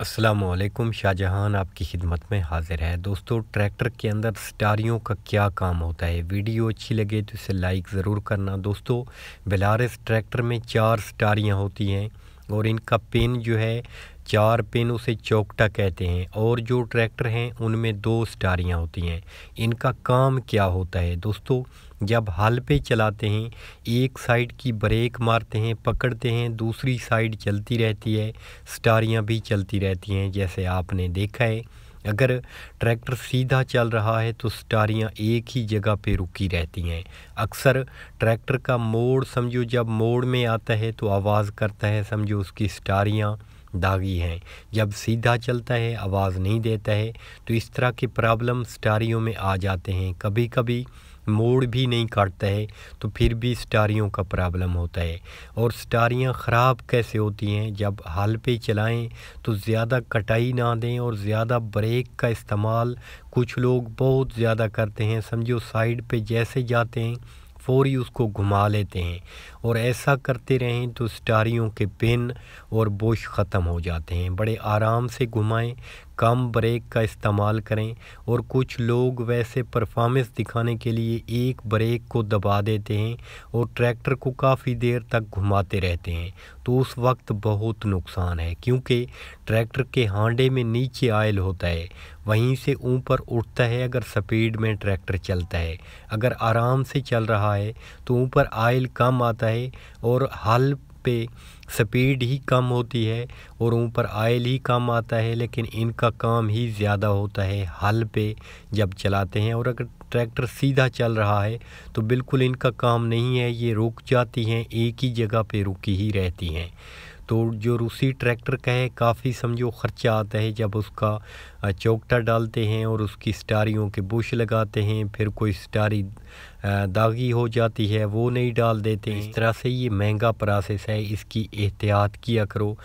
असलम शाहजहान आपकी खिदमत में हाज़िर है दोस्तों ट्रैक्टर के अंदर स्टारियों का क्या काम होता है वीडियो अच्छी लगे तो इसे लाइक ज़रूर करना दोस्तों बेलारस ट्रैक्टर में चार स्टारियाँ होती हैं और इनका पिन जो है चार पिन उसे चौकटा कहते हैं और जो ट्रैक्टर हैं उनमें दो स्टारियाँ होती हैं इनका काम क्या होता है दोस्तों जब हल पे चलाते हैं एक साइड की ब्रेक मारते हैं पकड़ते हैं दूसरी साइड चलती रहती है स्टारियाँ भी चलती रहती हैं जैसे आपने देखा है अगर ट्रैक्टर सीधा चल रहा है तो स्टारियाँ एक ही जगह पे रुकी रहती हैं अक्सर ट्रैक्टर का मोड़ समझो जब मोड़ में आता है तो आवाज़ करता है समझो उसकी स्टारियाँ दागी हैं जब सीधा चलता है आवाज़ नहीं देता है तो इस तरह के प्रॉब्लम स्टारियों में आ जाते हैं कभी कभी मोड़ भी नहीं काटता है तो फिर भी स्टारियों का प्रॉब्लम होता है और स्टारियाँ ख़राब कैसे होती हैं जब हल पे चलाएं तो ज़्यादा कटाई ना दें और ज़्यादा ब्रेक का इस्तेमाल कुछ लोग बहुत ज़्यादा करते हैं समझो साइड पे जैसे जाते हैं फौरी उसको घुमा लेते हैं और ऐसा करते रहें तो स्टारियों के पिन और बोश ख़त्म हो जाते हैं बड़े आराम से घुमाएं कम ब्रेक का इस्तेमाल करें और कुछ लोग वैसे परफॉर्मेंस दिखाने के लिए एक ब्रेक को दबा देते हैं और ट्रैक्टर को काफ़ी देर तक घुमाते रहते हैं तो उस वक्त बहुत नुकसान है क्योंकि ट्रैक्टर के हांडे में नीचे आयल होता है वहीं से ऊपर उठता है अगर स्पीड में ट्रैक्टर चलता है अगर आराम से चल रहा है तो ऊपर आयल कम आता है और हल पे स्पीड ही कम होती है और ऊपर आयल ही कम आता है लेकिन इनका काम ही ज़्यादा होता है हल पे जब चलाते हैं और अगर ट्रैक्टर सीधा चल रहा है तो बिल्कुल इनका काम नहीं है ये रुक जाती हैं एक ही जगह पे रुकी ही रहती हैं तो जो रूसी ट्रैक्टर का है काफ़ी समझो ख़र्चा आता है जब उसका चौकटा डालते हैं और उसकी स्टारियों के बुश लगाते हैं फिर कोई स्टारी दागी हो जाती है वो नहीं डाल देते इस तरह से ये महंगा प्रोसेस है इसकी एहतियात किया करो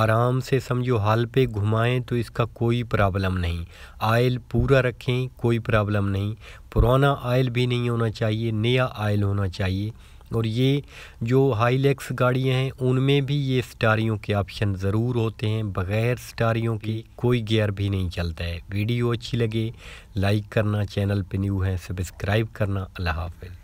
आराम से समझो हल पे घुमाएं तो इसका कोई प्रॉब्लम नहीं आयल पूरा रखें कोई प्रॉब्लम नहीं पुराना आयल भी नहीं होना चाहिए नया आयल होना चाहिए और ये जो हाई लेक्स गाड़ियाँ हैं उनमें भी ये स्टारियों के ऑप्शन ज़रूर होते हैं बग़ैर स्टारियों के कोई गियर भी नहीं चलता है वीडियो अच्छी लगे लाइक करना चैनल पे न्यू है सब्सक्राइब करना अल्लाह हाफिज़